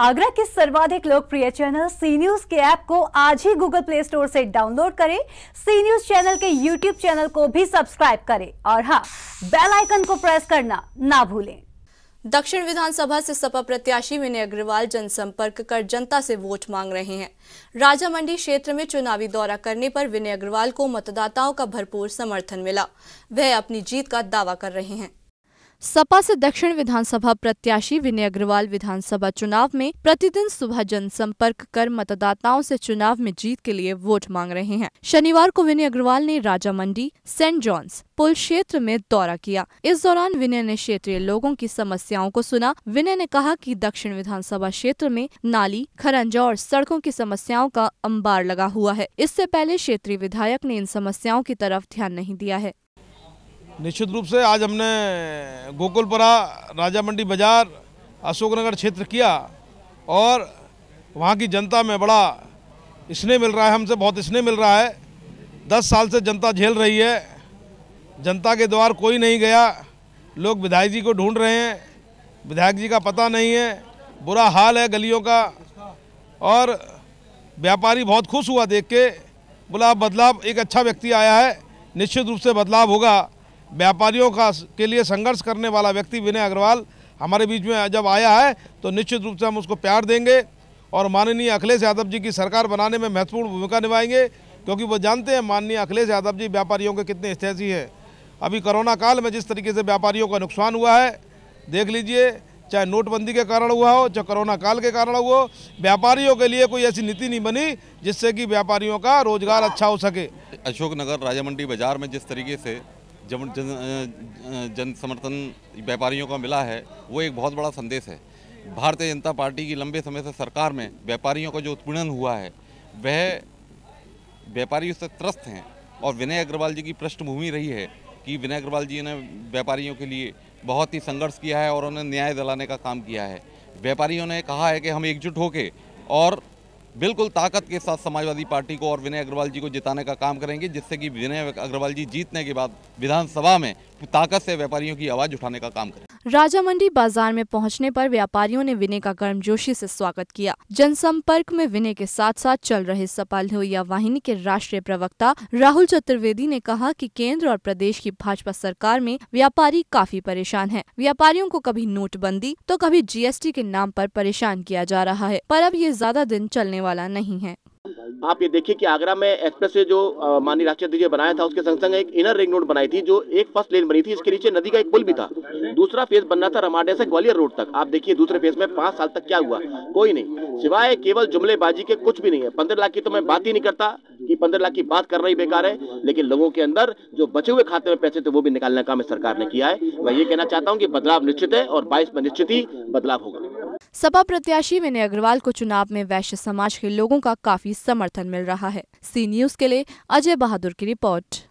आगरा के सर्वाधिक लोकप्रिय चैनल सी न्यूज के ऐप को आज ही गूगल प्ले स्टोर से डाउनलोड करें सी न्यूज चैनल के यूट्यूब चैनल को भी सब्सक्राइब करें और हाँ बेल आइकन को प्रेस करना ना भूलें दक्षिण विधानसभा से सपा प्रत्याशी विनय अग्रवाल जनसंपर्क कर जनता से वोट मांग रहे हैं राजा मंडी क्षेत्र में चुनावी दौरा करने पर विनय अग्रवाल को मतदाताओं का भरपूर समर्थन मिला वह अपनी जीत का दावा कर रहे हैं सपा से दक्षिण विधानसभा प्रत्याशी विनय अग्रवाल विधानसभा चुनाव में प्रतिदिन सुबह जनसंपर्क कर मतदाताओं से चुनाव में जीत के लिए वोट मांग रहे हैं शनिवार को विनय अग्रवाल ने राजा मंडी सेंट जॉन्स पुल क्षेत्र में दौरा किया इस दौरान विनय ने क्षेत्रीय लोगों की समस्याओं को सुना विनय ने कहा की दक्षिण विधानसभा क्षेत्र में नाली खरंजा और सड़कों की समस्याओं का अंबार लगा हुआ है इससे पहले क्षेत्रीय विधायक ने इन समस्याओं की तरफ ध्यान नहीं दिया है निश्चित रूप से आज हमने गोकुलपुरा राजा मंडी बाजार अशोकनगर क्षेत्र किया और वहाँ की जनता में बड़ा स्नेह मिल रहा है हमसे बहुत स्नेह मिल रहा है दस साल से जनता झेल रही है जनता के द्वार कोई नहीं गया लोग विधायक जी को ढूंढ रहे हैं विधायक जी का पता नहीं है बुरा हाल है गलियों का और व्यापारी बहुत खुश हुआ देख के बोला बदलाव एक अच्छा व्यक्ति आया है निश्चित रूप से बदलाव होगा व्यापारियों का के लिए संघर्ष करने वाला व्यक्ति विनय अग्रवाल हमारे बीच में जब आया है तो निश्चित रूप से हम उसको प्यार देंगे और माननीय अखिलेश यादव जी की सरकार बनाने में महत्वपूर्ण भूमिका निभाएंगे क्योंकि वो जानते हैं माननीय अखिलेश यादव जी व्यापारियों के कितने स्थैसी हैं अभी कोरोना काल में जिस तरीके से व्यापारियों का नुकसान हुआ है देख लीजिए चाहे नोटबंदी के कारण हुआ हो चाहे कोरोना काल के कारण हुआ हो व्यापारियों के लिए कोई ऐसी नीति नहीं बनी जिससे कि व्यापारियों का रोजगार अच्छा हो सके अशोकनगर राजा मंडी बाजार में जिस तरीके से जब जन जन समर्थन व्यापारियों का मिला है वो एक बहुत बड़ा संदेश है भारतीय जनता पार्टी की लंबे समय से सरकार में व्यापारियों का जो उत्पीड़न हुआ है वह व्यापारी उससे त्रस्त हैं और विनय अग्रवाल जी की पृष्ठभूमि रही है कि विनय अग्रवाल जी ने व्यापारियों के लिए बहुत ही संघर्ष किया है और उन्हें न्याय दिलाने का काम किया है व्यापारियों ने कहा है कि हम एकजुट होके और बिल्कुल ताकत के साथ समाजवादी पार्टी को और विनय अग्रवाल जी को जिताने का काम करेंगे जिससे कि विनय अग्रवाल जी जीतने के बाद विधानसभा में ताकत से व्यापारियों की आवाज़ उठाने का काम करें राजा मंडी बाजार में पहुंचने पर व्यापारियों ने विनय का गर्मजोशी से स्वागत किया जनसंपर्क में विनय के साथ साथ चल रहे सपा लोहिया वाहिनी के राष्ट्रीय प्रवक्ता राहुल चतुर्वेदी ने कहा कि केंद्र और प्रदेश की भाजपा सरकार में व्यापारी काफी परेशान है व्यापारियों को कभी नोटबंदी तो कभी जीएसटी के नाम पर परेशान किया जा रहा है पर अब ये ज्यादा दिन चलने वाला नहीं है आप ये देखिए कि आगरा में एक्सप्रेस वे जो माननीय राष्ट्रीय अध्यक्ष बनाया था उसके संग संग एक इनर रिंग रोड बनाई थी जो एक फर्स्ट लेन बनी थी इसके नीचे नदी का एक पुल भी था दूसरा फेज बनना था रमाडे से ग्वालियर रोड तक आप देखिए दूसरे फेज में पांच साल तक क्या हुआ कोई नहीं सिवाय केवल जुमलेबाजी के कुछ भी नहीं है पंद्रह लाख की तो मैं बात ही नहीं करता कि पंद्रह लाख की बात करना ही बेकार है लेकिन लोगों के अंदर जो बचे हुए खाते में पैसे थे वो भी निकालने का काम सरकार ने किया है मैं ये कहना चाहता हूँ कि बदलाव निश्चित है और बाईस में निश्चित ही बदलाव होगा सपा प्रत्याशी विनय अग्रवाल को चुनाव में वैश्य समाज के लोगों का काफी समर्थन मिल रहा है सी न्यूज के लिए अजय बहादुर की रिपोर्ट